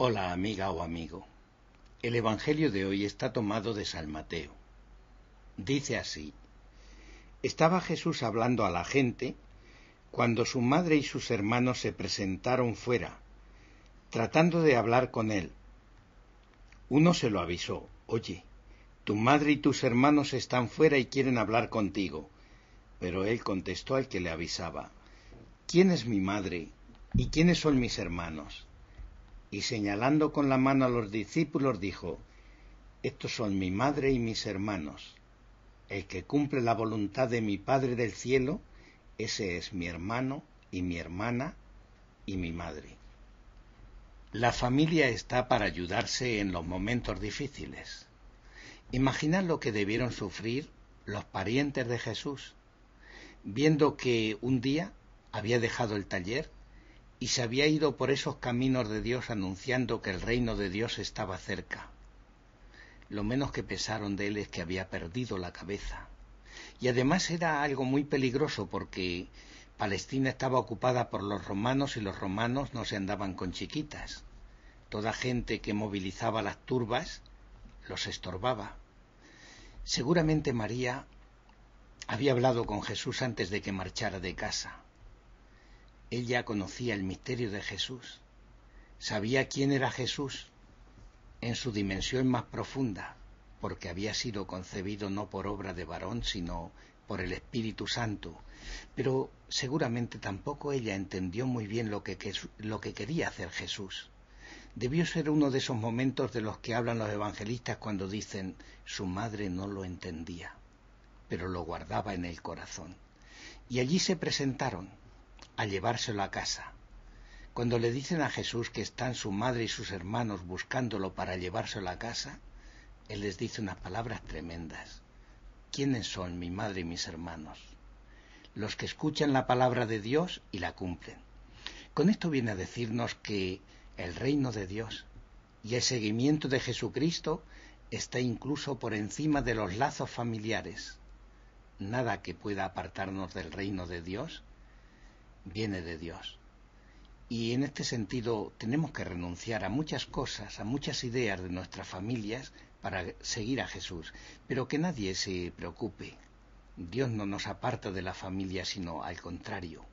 Hola amiga o amigo. El Evangelio de hoy está tomado de San Mateo. Dice así. Estaba Jesús hablando a la gente cuando su madre y sus hermanos se presentaron fuera, tratando de hablar con él. Uno se lo avisó, oye, tu madre y tus hermanos están fuera y quieren hablar contigo. Pero él contestó al que le avisaba, ¿quién es mi madre y quiénes son mis hermanos? y señalando con la mano a los discípulos dijo, Estos son mi madre y mis hermanos. El que cumple la voluntad de mi Padre del cielo, ese es mi hermano y mi hermana y mi madre. La familia está para ayudarse en los momentos difíciles. Imaginad lo que debieron sufrir los parientes de Jesús, viendo que un día había dejado el taller y se había ido por esos caminos de Dios anunciando que el reino de Dios estaba cerca. Lo menos que pensaron de él es que había perdido la cabeza. Y además era algo muy peligroso porque Palestina estaba ocupada por los romanos y los romanos no se andaban con chiquitas. Toda gente que movilizaba las turbas los estorbaba. Seguramente María había hablado con Jesús antes de que marchara de casa ella conocía el misterio de Jesús, sabía quién era Jesús en su dimensión más profunda, porque había sido concebido no por obra de varón, sino por el Espíritu Santo, pero seguramente tampoco ella entendió muy bien lo que, quería hacer Jesús. Debió ser uno de esos momentos de los que hablan los evangelistas cuando dicen su madre no lo entendía, pero lo guardaba en el corazón. Y allí se presentaron a llevárselo a casa. Cuando le dicen a Jesús que están su madre y sus hermanos buscándolo para llevárselo a casa, Él les dice unas palabras tremendas. ¿Quiénes son mi madre y mis hermanos? Los que escuchan la palabra de Dios y la cumplen. Con esto viene a decirnos que el reino de Dios y el seguimiento de Jesucristo está incluso por encima de los lazos familiares. Nada que pueda apartarnos del reino de Dios viene de Dios. Y en este sentido tenemos que renunciar a muchas cosas, a muchas ideas de nuestras familias para seguir a Jesús. Pero que nadie se preocupe. Dios no nos aparta de la familia, sino al contrario,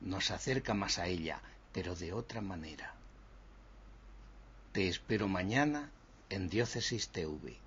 nos acerca más a ella, pero de otra manera. Te espero mañana en Diócesis TV.